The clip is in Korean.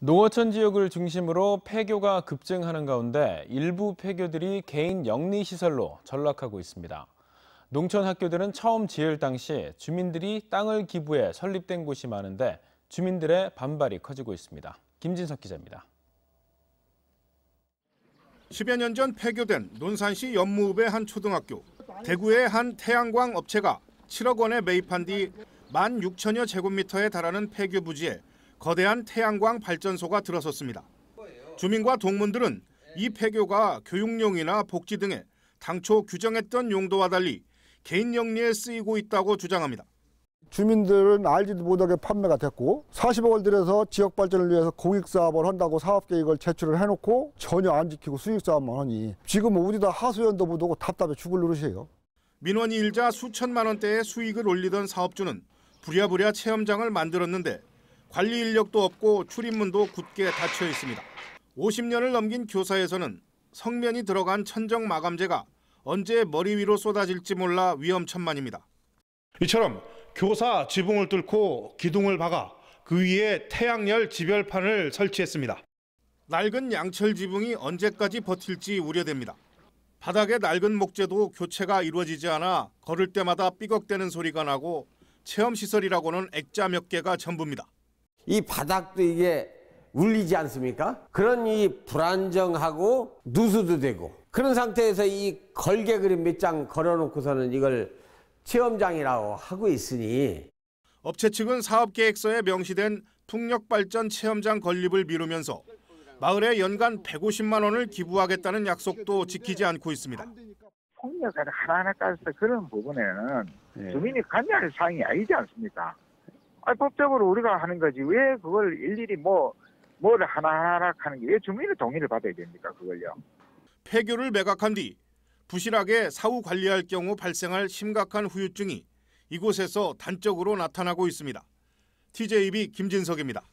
농어촌 지역을 중심으로 폐교가 급증하는 가운데 일부 폐교들이 개인 영리시설로 전락하고 있습니다. 농촌 학교들은 처음 지을 당시 주민들이 땅을 기부해 설립된 곳이 많은데 주민들의 반발이 커지고 있습니다. 김진석 기자입니다. 10여 년 전 폐교된 논산시 연무읍의 한 초등학교. 대구의 한 태양광 업체가 7억 원에 매입한 뒤1 6 0 0 0여 제곱미터에 달하는 폐교 부지에 거대한 태양광 발전소가 들어섰습니다. 주민과 동문들은 이 폐교가 교육용이나 복지 등의 당초 규정했던 용도와 달리 개인 영리에 쓰이고 있다고 주장합니다. 주민들은 알지도 못하게 판매가 됐고 40억 원 들여서 지역 발전을 위해서 공익사업을 한다고 사업계획을 제출을 해놓고 전혀 안 지키고 수익사업만 하니 지금 어디다 하소연도 못하고 답답해 죽을 노릇이에요. 민원이 일자 수천만 원대의 수익을 올리던 사업주는 부랴부랴 체험장을 만들었는데 관리 인력도 없고 출입문도 굳게 닫혀 있습니다. 50년을 넘긴 교사에서는 성면이 들어간 천정 마감재가 언제 머리 위로 쏟아질지 몰라 위험천만입니다. 이처럼 교사 지붕을 뚫고 기둥을 박아 그 위에 태양열 지별판을 설치했습니다. 낡은 양철 지붕이 언제까지 버틸지 우려됩니다. 바닥에 낡은 목재도 교체가 이루어지지 않아 걸을 때마다 삐걱대는 소리가 나고 체험시설이라고는 액자 몇 개가 전부입니다. 이 바닥도 이게 울리지 않습니까? 그런 이 불안정하고 누수도 되고 그런 상태에서 이 걸개 그림 몇 장 걸어놓고서는 이걸 체험장이라고 하고 있으니 업체 측은 사업 계획서에 명시된 풍력 발전 체험장 건립을 미루면서 마을에 연간 150만 원을 기부하겠다는 약속도 지키지 않고 있습니다. 풍력을 하나하나 따져서 그런 부분에는 예. 주민이 관여할 사항이 아니지 않습니까? 아니, 법적으로 우리가 하는 거지 왜 그걸 일일이 뭐뭐 하나하나 하는 게 왜 주민의 동의를 받아야 됩니까 그걸요? 폐교를 매각한 뒤 부실하게 사후 관리할 경우 발생할 심각한 후유증이 이곳에서 단적으로 나타나고 있습니다. TJB 김진석입니다.